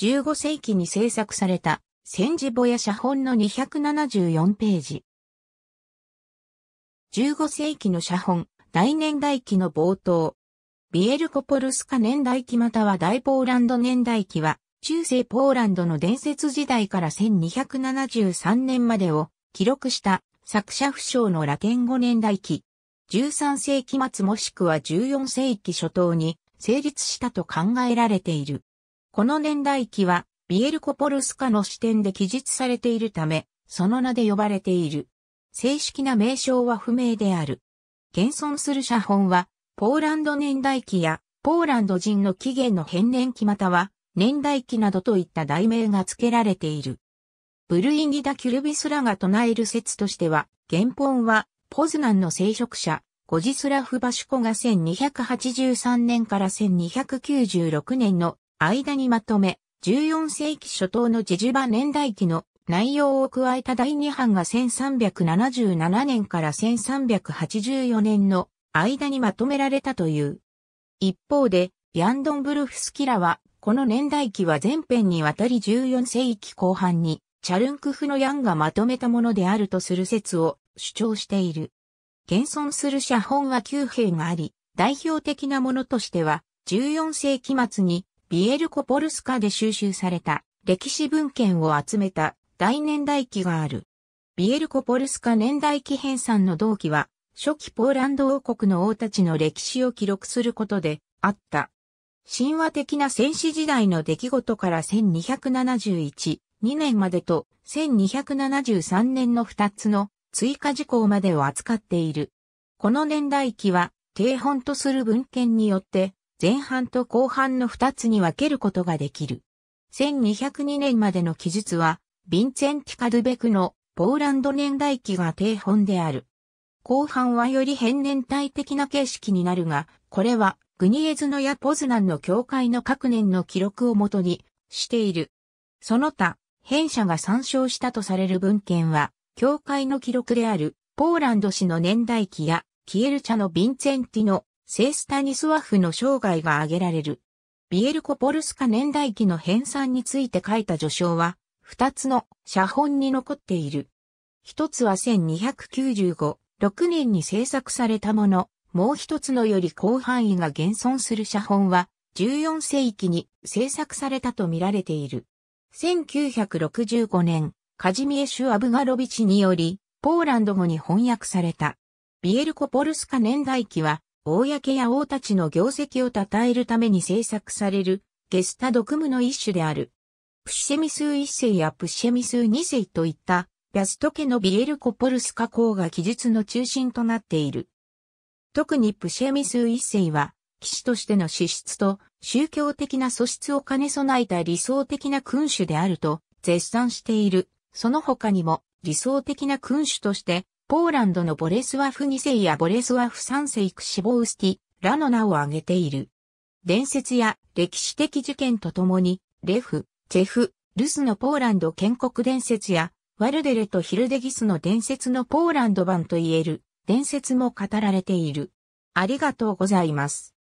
15世紀に制作された戦時簿や写本の274ページ。15世紀の写本、大年代記の冒頭。ビエルコポルスカ年代記または大ポーランド年代記は、中世ポーランドの伝説時代から1273年までを記録した作者不詳のラテン語年代記。13世紀末もしくは14世紀初頭に成立したと考えられている。この年代記は、ビエルコポルスカの視点で記述されているため、その名で呼ばれている。正式な名称は不明である。現存する写本は、ポーランド年代記や、ポーランド人の起源の変年記または、年代記などといった題名が付けられている。ブルインギダ・キュルビスラが唱える説としては、原本は、ポズナンの聖職者、ゴジスラフ・バシュコが1283年から1296年の間にまとめ、14世紀初頭のジジバ年代記の内容を加えた第2版が1377年から1384年の間にまとめられたという。一方で、ヤンドンブルフスキラは、この年代記は前編にわたり14世紀後半に、チャルンクフのヤンがまとめたものであるとする説を主張している。現存する写本は9編があり、代表的なものとしては、14世紀末にビエルコポルスカで収集された歴史文献を集めた大年代記がある。ビエルコポルスカ年代記編纂の同期は、初期ポーランド王国の王たちの歴史を記録することであった。神話的な戦士時代の出来事から1271、2年までと1273年の2つの追加事項までを扱っている。この年代記は、定本とする文献によって前半と後半の2つに分けることができる。1202年までの記述は、ヴィンセェンティ・カルベクのポーランド年代記が定本である。後半はより変年体的な形式になるが、これはグニエズノやポズナンの教会の各年の記録をもとにしている。その他、弊者が参照したとされる文献は、教会の記録であるポーランド史の年代記やキエルチャのヴィンセェンティのースタニスワフの生涯が挙げられる。ビエルコポルスカ年代記の編纂について書いた序章は、二つの写本に残っている。一つは1295、6年に制作されたもの、もう一つのより広範囲が現存する写本は、14世紀に制作されたと見られている。1965年、カジミエシュ・アブガロビチにより、ポーランド語に翻訳された。ビエルコ・ポルスカ年代記は、公や王たちの業績を称えるために制作される、ゲスタ毒務の一種である。プシェミス一世やプシェミス二世といった、ビャスト家のビエルコポルス加工が記述の中心となっている。特にプシェミス一世は、騎士としての資質と宗教的な素質を兼ね備えた理想的な君主であると絶賛している。その他にも理想的な君主としてポーランドのボレスワフ2世やボレスワフ3世クシボウスティらの名を挙げている。伝説や歴史的事件とともに、レフ、チェフ、ルスのポーランド建国伝説や、ワルデレとヒルデギスの伝説のポーランド版と言える伝説も語られている。ありがとうございます。